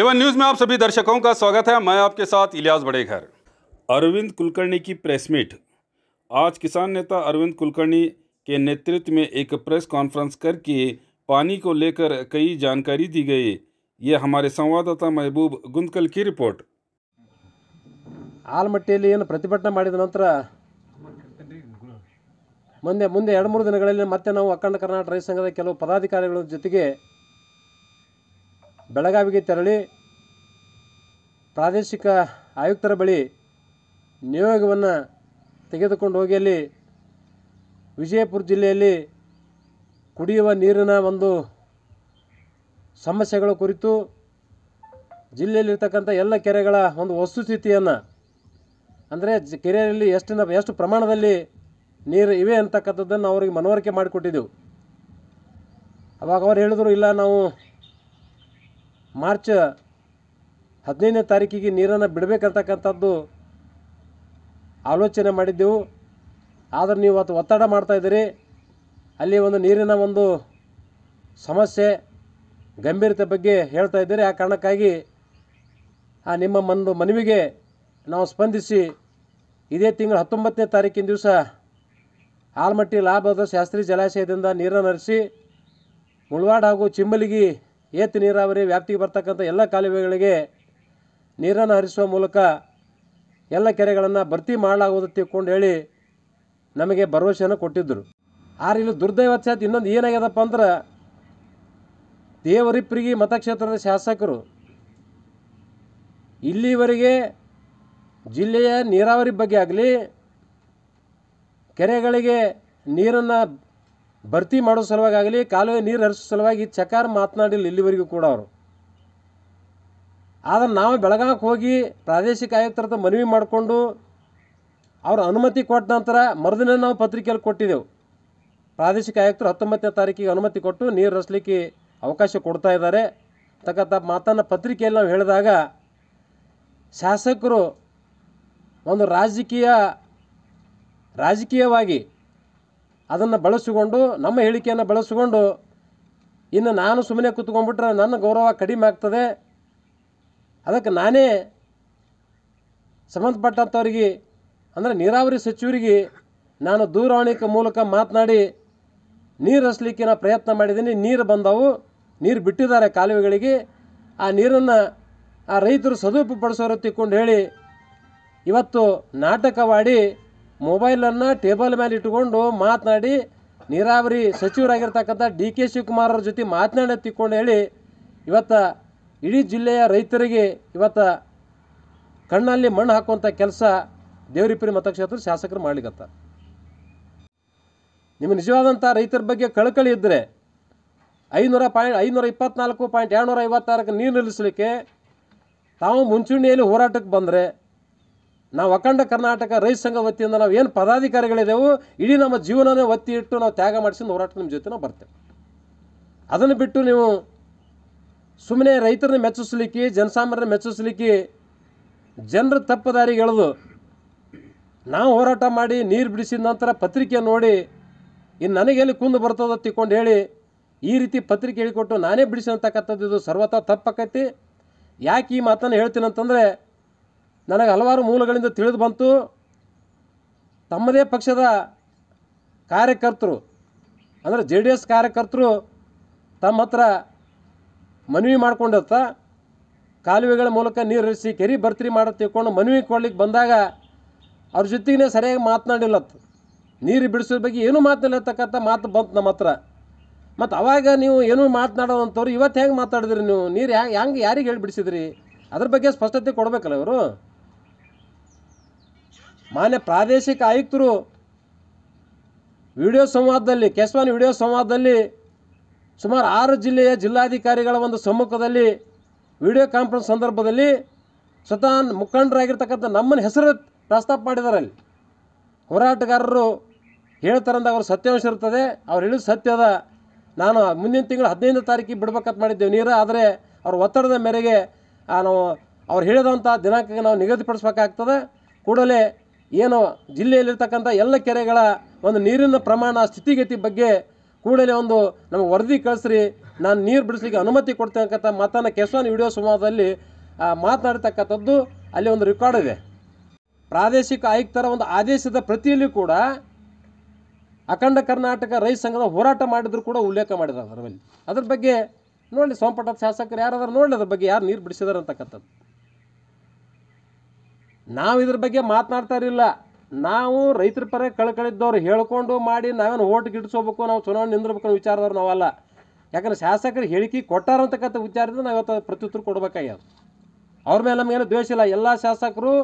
Avon news में आप सभी दर्शकों का स्वागत है मैं आपके साथ इलियास बड़ेघर अरविंद कुलकर्णी की प्रेस मीट आज किसान नेता अरविंद कुलकर्णी के नेतृत्व में एक प्रेस कॉन्फ्रेंस करके पानी को लेकर कई जानकारी दी गई ये हमारे संवाददाता महबूब गुंदकल की रिपोर्ट ಆಲ್ಮಟ್ಟಿಯಲ್ಲಿ प्रतिभा ಪ್ರತಿಭಟನೆ ಮಾಡಿದ ನಂತರ ಮುಂದೆ ಮುಂದೆ ಎರಡು ಮೂರು ದಿನಗಳಲ್ಲಿ ಮತ್ತೆ ನಾವು ಅಖಂಡ ಕರ್ನಾಟಕ ಬೆಳಗಾವಿಗೆ ತೆರಳಿ ಪ್ರಾದೇಶಿಕ ಆಯುಕ್ತರ ಬಳಿ ನಿಯೋಗವನ್ನು ತೆಗೆದುಕೊಂಡು ಹೋಗಿ ವಿಜಯಪುರ ಜಿಲ್ಲೆಯಲ್ಲಿ ಕುಡಿಯುವ ನೀರಿನ ಒಂದು ಸಮಸ್ಯೆಗಳ ಕುರಿತು ಜಿಲ್ಲೆಯಲ್ಲಿರ್ತಕ್ಕಂಥ ಎಲ್ಲ ಕೆರೆಗಳ ಒಂದು ವಸ್ತುಸ್ಥಿತಿಯನ್ನು ಅಂದರೆ ಜ ಕೆರೆಯಲ್ಲಿ ಎಷ್ಟಿನ ಎಷ್ಟು ಪ್ರಮಾಣದಲ್ಲಿ ನೀರು ಇವೆ ಅಂತಕ್ಕಂಥದ್ದನ್ನು ಅವರಿಗೆ ಮನವರಿಕೆ ಮಾಡಿಕೊಟ್ಟಿದ್ದೆವು ಅವಾಗ ಅವ್ರು ಹೇಳಿದ್ರು ಇಲ್ಲ ನಾವು ಮಾರ್ಚ್ ಹದಿನೈದನೇ ತಾರೀಕಿಗೆ ನೀರನ್ನು ಬಿಡಬೇಕಂತಕ್ಕಂಥದ್ದು ಆಲೋಚನೆ ಮಾಡಿದ್ದೆವು ಆದರೆ ನೀವು ಅದು ಒತ್ತಡ ಮಾಡ್ತಾಯಿದ್ದೀರಿ ಅಲ್ಲಿ ಒಂದು ನೀರಿನ ಒಂದು ಸಮಸ್ಯೆ ಗಂಭೀರತೆ ಬಗ್ಗೆ ಹೇಳ್ತಾ ಇದ್ದೀರಿ ಆ ಕಾರಣಕ್ಕಾಗಿ ಆ ನಿಮ್ಮ ಒಂದು ಮನವಿಗೆ ನಾವು ಸ್ಪಂದಿಸಿ ಇದೇ ತಿಂಗಳ ಹತ್ತೊಂಬತ್ತನೇ ತಾರೀಕಿನ ದಿವಸ ಆಲಮಟ್ಟಿ ಲಾಭದ ಶಾಸ್ತ್ರಿ ಜಲಾಶಯದಿಂದ ನೀರನ್ನು ಹರಿಸಿ ಮುಳವಾಡ ಹಾಗೂ ಚಿಂಬಲಿಗಿ ಏತ ನೀರಾವರಿ ವ್ಯಾಪ್ತಿಗೆ ಬರ್ತಕ್ಕಂಥ ಎಲ್ಲ ಕಾಲುವೆಗಳಿಗೆ ನೀರನ್ನು ಹರಿಸುವ ಮೂಲಕ ಎಲ್ಲ ಕೆರೆಗಳನ್ನು ಭರ್ತಿ ಮಾಡಲಾಗುವುದು ತಿಳ್ಕೊಂಡು ಹೇಳಿ ನಮಗೆ ಭರವಸೆಯನ್ನು ಕೊಟ್ಟಿದ್ದರು ಆದ್ರೆ ಇಲ್ಲಿ ದುರ್ದೈವಚಾತ್ ಇನ್ನೊಂದು ಏನಾಗ್ಯದಪ್ಪ ಅಂದ್ರೆ ದೇವರಿಪ್ಪಿಗೆ ಮತಕ್ಷೇತ್ರದ ಶಾಸಕರು ಇಲ್ಲಿವರೆಗೆ ಜಿಲ್ಲೆಯ ನೀರಾವರಿ ಬಗ್ಗೆ ಆಗಲಿ ಕೆರೆಗಳಿಗೆ ನೀರನ್ನು ಭರ್ತಿ ಮಾಡೋ ಸಲುವಾಗಲಿ ಕಾಲುವೆ ನೀರು ಹರಿಸೋ ಸಲುವಾಗಿ ಚಕಾರ ಮಾತನಾಡಿಲ್ಲ ಇಲ್ಲಿವರೆಗೂ ಕೂಡ ಅವರು ಆದರೆ ನಾವು ಬೆಳಗಾವಿಗೆ ಹೋಗಿ ಪ್ರಾದೇಶಿಕ ಆಯುಕ್ತರ ಮನವಿ ಮಾಡಿಕೊಂಡು ಅವ್ರ ಅನುಮತಿ ಕೊಟ್ಟ ನಂತರ ಮರುದಿನ ನಾವು ಪತ್ರಿಕೆಯಲ್ಲಿ ಕೊಟ್ಟಿದ್ದೆವು ಪ್ರಾದೇಶಿಕ ಆಯುಕ್ತರು ಹತ್ತೊಂಬತ್ತನೇ ತಾರೀಕಿಗೆ ಅನುಮತಿ ಕೊಟ್ಟು ನೀರು ಹರಿಸ್ಲಿಕ್ಕೆ ಅವಕಾಶ ಕೊಡ್ತಾ ಇದ್ದಾರೆ ತಕ್ಕಂಥ ಮಾತನ್ನು ಪತ್ರಿಕೆಯಲ್ಲಿ ನಾವು ಹೇಳಿದಾಗ ಶಾಸಕರು ಒಂದು ರಾಜಕೀಯ ರಾಜಕೀಯವಾಗಿ ಅದನ್ನು ಬಳಸಿಕೊಂಡು ನಮ್ಮ ಹೇಳಿಕೆಯನ್ನು ಬಳಸಿಕೊಂಡು ಇನ್ನು ನಾನು ಸುಮ್ಮನೆ ಕೂತ್ಕೊಂಡ್ಬಿಟ್ರೆ ನನ್ನ ಗೌರವ ಕಡಿಮೆ ಆಗ್ತದೆ ಅದಕ್ಕೆ ನಾನೇ ಸಂಬಂಧಪಟ್ಟಂಥವ್ರಿಗೆ ಅಂದರೆ ನೀರಾವರಿ ಸಚಿವರಿಗೆ ನಾನು ದೂರವಾಣಿ ಮೂಲಕ ಮಾತನಾಡಿ ನೀರು ಹರಿಸ್ಲಿಕ್ಕೆ ನಾನು ಪ್ರಯತ್ನ ಮಾಡಿದ್ದೀನಿ ನೀರು ಬಂದವು ನೀರು ಬಿಟ್ಟಿದ್ದಾರೆ ಕಾಲುವೆಗಳಿಗೆ ಆ ನೀರನ್ನು ಆ ರೈತರು ಸದುಪಡಿಸೋರು ತಿಕ್ಕೊಂಡು ಹೇಳಿ ಇವತ್ತು ನಾಟಕವಾಡಿ ಮೊಬೈಲನ್ನು ಟೇಬಲ್ ಮೇಲೆ ಇಟ್ಟುಕೊಂಡು ಮಾತನಾಡಿ ನೀರಾವರಿ ಸಚಿವರಾಗಿರ್ತಕ್ಕಂಥ ಡಿ ಕೆ ಶಿವಕುಮಾರ್ ಅವ್ರ ಜೊತೆ ಮಾತನಾಡಿ ತಿಕ್ಕೊಂಡು ಹೇಳಿ ಇವತ್ತು ಇಡೀ ಜಿಲ್ಲೆಯ ರೈತರಿಗೆ ಇವತ್ತು ಕಣ್ಣಲ್ಲಿ ಮಣ್ಣು ಹಾಕುವಂಥ ಕೆಲಸ ದೇವರಿಪುರಿ ಮತಕ್ಷೇತ್ರ ಶಾಸಕರು ಮಾಡ್ಲಿಕ್ಕತ್ತ ನಿಮ್ಮ ನಿಜವಾದಂಥ ರೈತರ ಬಗ್ಗೆ ಕಳಕಳಿ ಇದ್ದರೆ ಐನೂರ ಪಾಯಿಂಟ್ ಐನೂರ ಇಪ್ಪತ್ನಾಲ್ಕು ಪಾಯಿಂಟ್ ಎರಡುನೂರ ಐವತ್ತಾರಕ್ಕೆ ನೀರು ನಿಲ್ಲಿಸಲಿಕ್ಕೆ ತಾವು ಮುಂಚೂಣಿಯಲ್ಲಿ ಹೋರಾಟಕ್ಕೆ ಬಂದರೆ ನಾವು ಅಖಂಡ ಕರ್ನಾಟಕ ರೈತ ಸಂಘ ವತಿಯಿಂದ ನಾವು ಏನು ಪದಾಧಿಕಾರಿಗಳಿದೆವು ಇಡೀ ನಮ್ಮ ಜೀವನವೇ ಒತ್ತಿ ಇಟ್ಟು ನಾವು ತ್ಯಾಗ ಮಾಡಿಸಿದ ಹೋರಾಟ ನಿಮ್ಮ ಜೊತೆ ನಾವು ಬರ್ತೇವೆ ಅದನ್ನು ಬಿಟ್ಟು ನೀವು ಸುಮ್ಮನೆ ರೈತರನ್ನ ಮೆಚ್ಚಿಸ್ಲಿಕ್ಕೆ ಜನಸಾಮಾನ್ಯರನ್ನ ಮೆಚ್ಚಿಸ್ಲಿಕ್ಕೆ ಜನರ ತಪ್ಪು ಎಳೆದು ನಾವು ಹೋರಾಟ ಮಾಡಿ ನೀರು ಬಿಡಿಸಿದ ನಂತರ ಪತ್ರಿಕೆ ನೋಡಿ ಇನ್ನು ನನಗೆಲ್ಲಿ ಕುಂದು ಬರ್ತದ ತಿಕ್ಕೊಂಡು ಹೇಳಿ ಈ ರೀತಿ ಪತ್ರಿಕೆ ಹೇಳಿಕೊಟ್ಟು ನಾನೇ ಬಿಡಿಸಿ ಅಂತಕ್ಕಂಥದ್ದು ಇದು ಸರ್ವತಾ ತಪ್ಪಕ್ಕೈತಿ ಯಾಕೆ ಈ ಮಾತನ್ನು ಹೇಳ್ತೀನಂತಂದರೆ ನನಗೆ ಹಲವಾರು ಮೂಲಗಳಿಂದ ತಿಳಿದು ಬಂತು ತಮ್ಮದೇ ಪಕ್ಷದ ಕಾರ್ಯಕರ್ತರು ಅಂದರೆ ಜೆ ಡಿ ಎಸ್ ಕಾರ್ಯಕರ್ತರು ತಮ್ಮ ಹತ್ರ ಮನವಿ ಮಾಡ್ಕೊಂಡಿರ್ತ ಕಾಲುವೆಗಳ ಮೂಲಕ ನೀರು ಹರಿಸಿ ಕೆರೆ ಭರ್ತಿ ಮಾಡೋ ತಿಳ್ಕೊಂಡು ಮನವಿ ಕೊಡ್ಲಿಕ್ಕೆ ಬಂದಾಗ ಅವ್ರ ಜೊತೆಗೇ ಸರಿಯಾಗಿ ಮಾತನಾಡಿಲ್ಲತ್ತ ನೀರು ಬಿಡಿಸೋದ್ರ ಬಗ್ಗೆ ಏನೂ ಮಾತನಾಡಿರ್ತಕ್ಕಂಥ ಮಾತು ಬಂತು ನಮ್ಮ ಹತ್ರ ಮತ್ತು ಅವಾಗ ನೀವು ಏನೂ ಮಾತನಾಡೋದಂಥವ್ರು ಇವತ್ತು ಹೆಂಗೆ ಮಾತಾಡಿದ್ರಿ ನೀವು ನೀರು ಹ್ಯಾಂಗೆ ಯಾರಿಗೆ ಹೇಳಿ ಬಿಡಿಸಿದ್ರಿ ಅದ್ರ ಬಗ್ಗೆ ಸ್ಪಷ್ಟತೆ ಕೊಡಬೇಕಲ್ಲ ಇವರು ಮಾನ್ಯ ಪ್ರಾದೇಶಿಕ ಆಯುಕ್ತರು ವಿಡಿಯೋ ಸಂವಾದದಲ್ಲಿ ಕೆಸ್ವಾನ್ ವಿಡಿಯೋ ಸಂವಾದದಲ್ಲಿ ಸುಮಾರು ಆರು ಜಿಲ್ಲೆಯ ಜಿಲ್ಲಾಧಿಕಾರಿಗಳ ಒಂದು ಸಮ್ಮುಖದಲ್ಲಿ ವಿಡಿಯೋ ಕಾನ್ಫರೆನ್ಸ್ ಸಂದರ್ಭದಲ್ಲಿ ಸ್ವತಃ ಮುಖಂಡರಾಗಿರ್ತಕ್ಕಂಥ ನಮ್ಮನ್ನು ಹೆಸರು ಪ್ರಸ್ತಾಪ ಮಾಡಿದ್ದಾರೆ ಅಲ್ಲಿ ಹೋರಾಟಗಾರರು ಹೇಳ್ತಾರಂದ ಅವರು ಸತ್ಯಾಂಶ ಇರ್ತದೆ ಅವ್ರು ಹೇಳಿದ ಸತ್ಯದ ನಾನು ಮುಂದಿನ ತಿಂಗಳು ಹದಿನೈದು ತಾರೀಕಿಗೆ ಬಿಡ್ಬೇಕಂತ ಮಾಡಿದ್ದೇವೆ ನೀರು ಆದರೆ ಅವ್ರ ಒತ್ತಡದ ಮೇರೆಗೆ ನಾವು ಅವ್ರು ಹೇಳಿದಂಥ ದಿನಾಂಕಕ್ಕೆ ನಾವು ನಿಗದಿಪಡಿಸ್ಬೇಕಾಗ್ತದೆ ಕೂಡಲೇ ಏನು ಜಿಲ್ಲೆಯಲ್ಲಿರ್ತಕ್ಕಂಥ ಎಲ್ಲ ಕೆರೆಗಳ ಒಂದು ನೀರಿನ ಪ್ರಮಾಣ ಸ್ಥಿತಿಗತಿ ಬಗ್ಗೆ ಕೂಡಲೇ ಒಂದು ನಮಗೆ ವರದಿ ಕಳಿಸ್ರಿ ನಾನು ನೀರು ಬಿಡಿಸ್ಲಿಕ್ಕೆ ಅನುಮತಿ ಕೊಡ್ತಕ್ಕಂಥ ಮಾತನ್ನು ಕೆಸವಾನ್ ವಿಡಿಯೋ ಸಂವಾದದಲ್ಲಿ ಮಾತನಾಡತಕ್ಕಂಥದ್ದು ಅಲ್ಲಿ ಒಂದು ರೆಕಾರ್ಡ್ ಇದೆ ಪ್ರಾದೇಶಿಕ ಆಯುಕ್ತರ ಒಂದು ಆದೇಶದ ಪ್ರತಿಯಲ್ಲಿ ಕೂಡ ಅಖಂಡ ಕರ್ನಾಟಕ ರೈತ ಸಂಘದ ಹೋರಾಟ ಮಾಡಿದ್ರು ಕೂಡ ಉಲ್ಲೇಖ ಮಾಡಿದ್ದಾರೆ ಅದರಲ್ಲಿ ಅದ್ರ ಬಗ್ಗೆ ನೋಡಿ ಸೋಮಪಟ್ಟದ ಶಾಸಕರು ಯಾರಾದರೂ ನೋಡಲಿ ಅದ್ರ ಬಗ್ಗೆ ಯಾರು ನೀರು ಬಿಡಿಸಿದಾರೆ ಅಂತಕ್ಕಂಥದ್ದು ನಾವು ಇದ್ರ ಬಗ್ಗೆ ಮಾತನಾಡ್ತಾ ಇರಲಿಲ್ಲ ನಾವು ರೈತರ ಪರ ಕಳ್ಕಳಿದ್ದವ್ರು ಹೇಳ್ಕೊಂಡು ಮಾಡಿ ನಾವೇನು ಓಟ್ ಗಿಟ್ಸ್ಕೋಬೇಕು ನಾವು ಚುನಾವಣೆ ನಿಂದಿರ್ಬೇಕು ಅನ್ನೋ ವಿಚಾರದವ್ರು ನಾವಲ್ಲ ಯಾಕಂದ್ರೆ ಶಾಸಕರು ಹೇಳಿಕೆ ಕೊಟ್ಟಾರಂತಕ್ಕಂಥ ವಿಚಾರದಿಂದ ನಾವು ಇವತ್ತು ಪ್ರತ್ಯುತ್ತರ ಕೊಡಬೇಕಾಗ್ಯದ ಅವ್ರ ಮೇಲೆ ನಮಗೇನು ದ್ವೇಷ ಇಲ್ಲ ಎಲ್ಲ ಶಾಸಕರು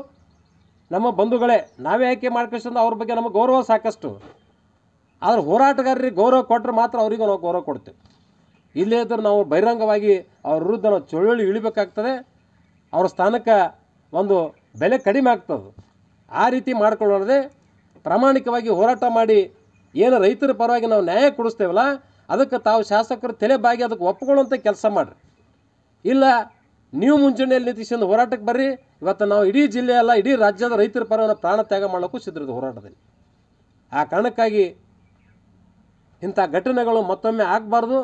ನಮ್ಮ ಬಂಧುಗಳೇ ನಾವೇ ಆಯ್ಕೆ ಮಾಡ್ಕೊಂಡು ಅವ್ರ ಬಗ್ಗೆ ನಮಗೆ ಗೌರವ ಸಾಕಷ್ಟು ಆದರೆ ಹೋರಾಟಗಾರರಿಗೆ ಗೌರವ ಕೊಟ್ಟರೆ ಮಾತ್ರ ಅವರಿಗೂ ನಾವು ಗೌರವ ಕೊಡ್ತೇವೆ ಇಲ್ಲೇ ಇದ್ದರೆ ನಾವು ಬಹಿರಂಗವಾಗಿ ಅವ್ರ ವಿರುದ್ಧ ನಾವು ಚಳುವಳಿ ಇಳಿಬೇಕಾಗ್ತದೆ ಅವ್ರ ಸ್ಥಾನಕ್ಕೆ ಒಂದು ಬೆಲೆ ಕಡಿಮೆ ಆಗ್ತದೆ ಆ ರೀತಿ ಮಾಡ್ಕೊಳ್ಳೋದೆ ಪ್ರಾಮಾಣಿಕವಾಗಿ ಹೋರಾಟ ಮಾಡಿ ಏನು ರೈತರ ಪರವಾಗಿ ನಾವು ನ್ಯಾಯ ಕೊಡಿಸ್ತೇವಲ್ಲ ಅದಕ್ಕೆ ತಾವು ಶಾಸಕರು ತಲೆ ಬಾಗಿ ಅದಕ್ಕೆ ಒಪ್ಕೊಳ್ಳುವಂಥ ಕೆಲಸ ಮಾಡಿರಿ ಇಲ್ಲ ನೀವು ಮುಂಚೂಣಿಯಲ್ಲಿ ನಿಂತಿಸಿಂದು ಹೋರಾಟಕ್ಕೆ ಬರ್ರಿ ಇವತ್ತು ನಾವು ಇಡೀ ಅಲ್ಲ ಇಡೀ ರಾಜ್ಯದ ರೈತರ ಪರವನ್ನು ಪ್ರಾಣ ತ್ಯಾಗ ಮಾಡೋಕ್ಕೂ ಸಿದ್ಧರಿದೆ ಹೋರಾಟದಲ್ಲಿ ಆ ಕಾರಣಕ್ಕಾಗಿ ಇಂಥ ಘಟನೆಗಳು ಮತ್ತೊಮ್ಮೆ ಆಗಬಾರ್ದು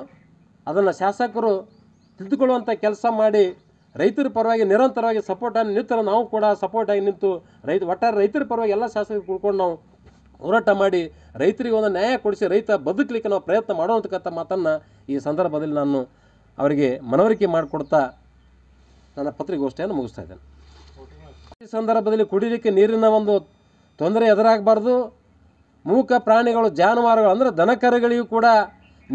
ಅದನ್ನು ಶಾಸಕರು ತಿದ್ದುಕೊಳ್ಳುವಂಥ ಕೆಲಸ ಮಾಡಿ ರೈತರ ಪರವಾಗಿ ನಿರಂತರವಾಗಿ ಸಪೋರ್ಟಾಗಿ ನಿಂತರ ನಾವು ಕೂಡ ಸಪೋರ್ಟಾಗಿ ನಿಂತು ರೈತ ಒಟ್ಟಾರೆ ರೈತರ ಪರವಾಗಿ ಎಲ್ಲ ಶಾಸಕರು ಕುಳ್ಕೊಂಡು ನಾವು ಹೋರಾಟ ಮಾಡಿ ರೈತರಿಗೆ ಒಂದು ನ್ಯಾಯ ಕೊಡಿಸಿ ರೈತ ಬದುಕಲಿಕ್ಕೆ ನಾವು ಪ್ರಯತ್ನ ಮಾಡುವಂತಕ್ಕಂಥ ಮಾತನ್ನು ಈ ಸಂದರ್ಭದಲ್ಲಿ ನಾನು ಅವರಿಗೆ ಮನವರಿಕೆ ಮಾಡಿಕೊಡ್ತಾ ನನ್ನ ಪತ್ರಿಕೋಷ್ಠಿಯನ್ನು ಮುಗಿಸ್ತಾ ಇದ್ದೇನೆ ಈ ಸಂದರ್ಭದಲ್ಲಿ ಕುಡಿಲಿಕ್ಕೆ ನೀರಿನ ಒಂದು ತೊಂದರೆ ಎದುರಾಗಬಾರ್ದು ಮೂಕ ಪ್ರಾಣಿಗಳು ಜಾನುವಾರುಗಳು ಅಂದರೆ ದನಕರುಗಳಿಗೂ ಕೂಡ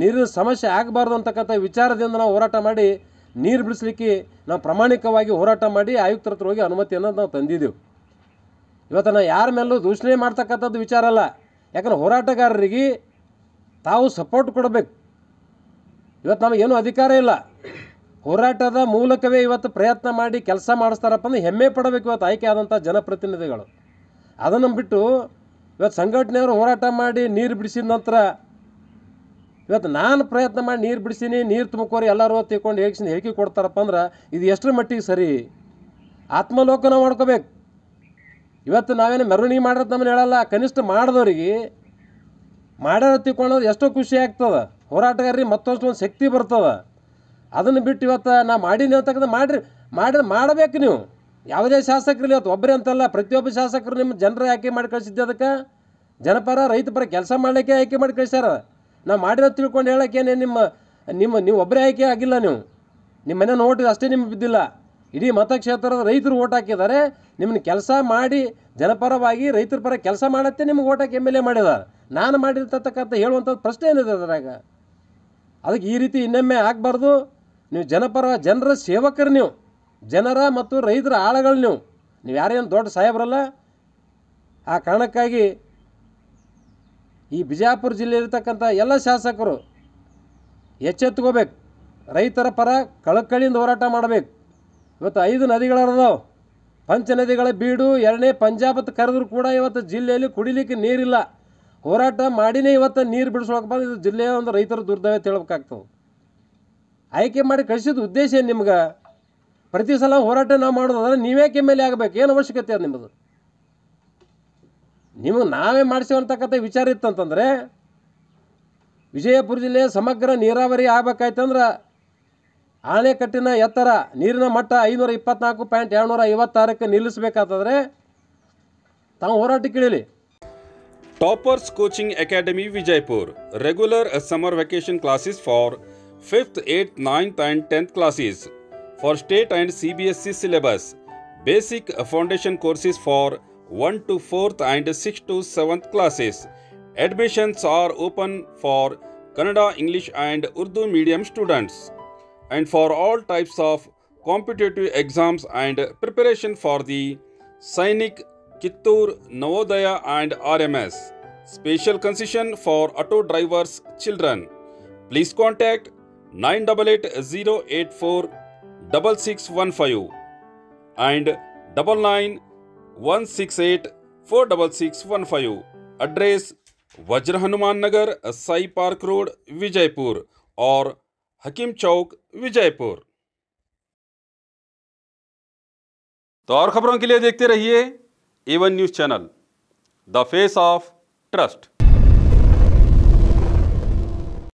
ನೀರಿನ ಸಮಸ್ಯೆ ಆಗಬಾರ್ದು ಅಂತಕ್ಕಂಥ ವಿಚಾರದಿಂದ ನಾವು ಹೋರಾಟ ಮಾಡಿ ನೀರು ಬಿಡಿಸ್ಲಿಕ್ಕೆ ನಾವು ಪ್ರಾಮಾಣಿಕವಾಗಿ ಹೋರಾಟ ಮಾಡಿ ಆಯುಕ್ತರ ಹತ್ರ ಹೋಗಿ ಅನುಮತಿಯನ್ನು ನಾವು ತಂದಿದ್ದೆವು ಇವತ್ತು ನಾವು ಯಾರ ಮೇಲೂ ದೂಷಣೆ ಮಾಡ್ತಕ್ಕಂಥದ್ದು ವಿಚಾರ ಅಲ್ಲ ಯಾಕಂದ್ರೆ ಹೋರಾಟಗಾರರಿಗೆ ತಾವು ಸಪೋರ್ಟ್ ಕೊಡಬೇಕು ಇವತ್ತು ನಮಗೇನು ಅಧಿಕಾರ ಇಲ್ಲ ಹೋರಾಟದ ಮೂಲಕವೇ ಇವತ್ತು ಪ್ರಯತ್ನ ಮಾಡಿ ಕೆಲಸ ಮಾಡಿಸ್ತಾರಪ್ಪ ಅಂದ್ರೆ ಹೆಮ್ಮೆ ಪಡಬೇಕು ಇವತ್ತು ಆಯ್ಕೆ ಆದಂಥ ಜನಪ್ರತಿನಿಧಿಗಳು ಅದನ್ನು ಬಿಟ್ಟು ಇವತ್ತು ಸಂಘಟನೆಯವರು ಹೋರಾಟ ಮಾಡಿ ನೀರು ಬಿಡಿಸಿದ ನಂತರ ಇವತ್ತು ನಾನು ಪ್ರಯತ್ನ ಮಾಡಿ ನೀರು ಬಿಡಿಸೀನಿ ನೀರು ತುಂಬಿಕೋರಿ ಎಲ್ಲರೂ ತಿಳ್ಕೊಂಡು ಹೇಗೆ ಹೇಗೆ ಕೊಡ್ತಾರಪ್ಪ ಅಂದ್ರೆ ಇದು ಎಷ್ಟರ ಮಟ್ಟಿಗೆ ಸರಿ ಆತ್ಮಲೋಕನ ಮಾಡ್ಕೋಬೇಕು ಇವತ್ತು ನಾವೇನು ಮೆರವಣಿಗೆ ಮಾಡಿರೋದು ನಮ್ಮನ್ನು ಹೇಳಲ್ಲ ಕನಿಷ್ಠ ಮಾಡಿದವ್ರಿಗೆ ಮಾಡ್ಯಾರ ತಿಳ್ಕೊಳ್ಳೋದು ಎಷ್ಟೋ ಖುಷಿ ಆಗ್ತದೆ ಹೋರಾಟಗಾರ್ರಿ ಮತ್ತಷ್ಟು ಒಂದು ಶಕ್ತಿ ಬರ್ತದೆ ಅದನ್ನು ಬಿಟ್ಟು ಇವತ್ತು ನಾ ಮಾಡೀನಿ ಅಂತಕ್ಕಂಥ ಮಾಡಿರಿ ಮಾಡಿ ಮಾಡಬೇಕು ನೀವು ಯಾವುದೇ ಶಾಸಕರಿಲ್ಲ ಇವತ್ತು ಒಬ್ಬರೇ ಅಂತಲ್ಲ ಪ್ರತಿಯೊಬ್ಬ ಶಾಸಕರು ನಿಮ್ಮ ಜನರ ಆಯ್ಕೆ ಮಾಡಿ ಕಳಿಸಿದ್ದೆ ಅದಕ್ಕೆ ಜನಪರ ರೈತಪರ ಕೆಲಸ ಮಾಡಲಿಕ್ಕೆ ಆಯ್ಕೆ ಮಾಡಿ ಕಳಿಸ್ಯಾರ ನಾ ಮಾಡಿದ ತಿಳ್ಕೊಂಡು ಹೇಳೋಕ್ಕೇನೆ ನಿಮ್ಮ ನಿಮ್ಮ ನೀವು ಒಬ್ಬರೇ ಆಯ್ಕೆ ಆಗಿಲ್ಲ ನೀವು ನಿಮ್ಮ ಮನೆ ನೋಟಿದ ಅಷ್ಟೇ ನಿಮ್ಗೆ ಬಿದ್ದಿಲ್ಲ ಇಡೀ ಮತಕ್ಷೇತ್ರದ ರೈತರು ಓಟ್ ಹಾಕಿದ್ದಾರೆ ನಿಮ್ಮನ್ನ ಕೆಲಸ ಮಾಡಿ ಜನಪರವಾಗಿ ರೈತರ ಪರ ಕೆಲಸ ಮಾಡತ್ತೆ ನಿಮ್ಗೆ ಓಟ್ ಹಾಕಿ ಎಮ್ ಎಲ್ ಎ ಮಾಡಿದ್ದಾರೆ ನಾನು ಮಾಡಿರ್ತಕ್ಕಂಥ ಹೇಳುವಂಥದ್ದು ಪ್ರಶ್ನೆ ಏನಿದೆ ಅದರಾಗ ಅದಕ್ಕೆ ಈ ರೀತಿ ಇನ್ನೊಮ್ಮೆ ಆಗಬಾರ್ದು ನೀವು ಜನಪರ ಜನರ ಸೇವಕರು ನೀವು ಜನರ ಮತ್ತು ರೈತರ ಆಳಗಳು ನೀವು ನೀವು ಯಾರೇನು ದೊಡ್ಡ ಸಾಹೇಬರಲ್ಲ ಆ ಕಾರಣಕ್ಕಾಗಿ ಈ ಬಿಜಾಪುರ ಜಿಲ್ಲೆಯಲ್ಲಿರ್ತಕ್ಕಂಥ ಎಲ್ಲ ಶಾಸಕರು ಎಚ್ಚೆತ್ಕೋಬೇಕು ರೈತರ ಪರ ಕಳಕಳಿಯಿಂದ ಹೋರಾಟ ಮಾಡಬೇಕು ಇವತ್ತು ಐದು ನದಿಗಳದಾವೆ ಪಂಚ ನದಿಗಳ ಬೀಡು ಎರಡನೇ ಪಂಜಾಬತ್ತು ಕರೆದ್ರೂ ಕೂಡ ಇವತ್ತು ಜಿಲ್ಲೆಯಲ್ಲಿ ಕುಡಿಲಿಕ್ಕೆ ನೀರಿಲ್ಲ ಹೋರಾಟ ಮಾಡಿನೇ ಇವತ್ತು ನೀರು ಬಿಡಿಸೋಕೆ ಬಂದು ಇದು ಜಿಲ್ಲೆಯ ಒಂದು ರೈತರ ದುರ್ದವ್ಯ ತಿಳ್ಬೇಕಾಗ್ತದೆ ಆಯ್ಕೆ ಮಾಡಿ ಕಳಿಸಿದ ಉದ್ದೇಶ ಏನು ನಿಮ್ಗೆ ಪ್ರತಿ ಸಲ ಹೋರಾಟ ನಾವು ಮಾಡೋದಾದ್ರೆ ನೀವೇ ಕೆಮ್ಮೆಲೆ ಆಗಬೇಕು ಏನು ಅವಶ್ಯಕತೆ ಅದು ನಿಮ್ಮದು ನಿಮಗೆ ನಾವೇ ಅಂತಕ್ಕಂಥ ವಿಚಾರ ಇತ್ತಂತಂದರೆ ವಿಜಯಪುರ ಜಿಲ್ಲೆ ಸಮಗ್ರ ನೀರಾವರಿ ಆಗ್ಬೇಕಾಯ್ತಂದ್ರೆ ಆಣೆಕಟ್ಟಿನ ಎತ್ತರ ನೀರಿನ ಮಟ್ಟ ಐನೂರ ಇಪ್ಪತ್ನಾಲ್ಕು ಪಾಯಿಂಟ್ ಏಳ್ನೂರ ಐವತ್ತಾರಕ್ಕೆ ನಿಲ್ಲಿಸಬೇಕಾದ್ರೆ ತಾವು ಹೋರಾಟ ಕೇಳಿ toppers coaching academy Vijayapur regular summer vacation classes for fifth eight ninth and tenth classes for state and C B S C syllabus basic foundation courses for 1 to 4th and six to 7th classes. Admissions are open for Kannada, English and Urdu medium students and for all types of competitive exams and preparation for the Sainik, Kittur, Navodaya and RMS. Special concession for auto drivers children. Please contact 988084 6615 and 99 one six eight four double six one five address Vajra Hanuman Nagar Sai Park Road Vijayapur और हकीम चौक विजयपुर तो और खबरों के लिए देखते रहिए Avan news channel the face of trust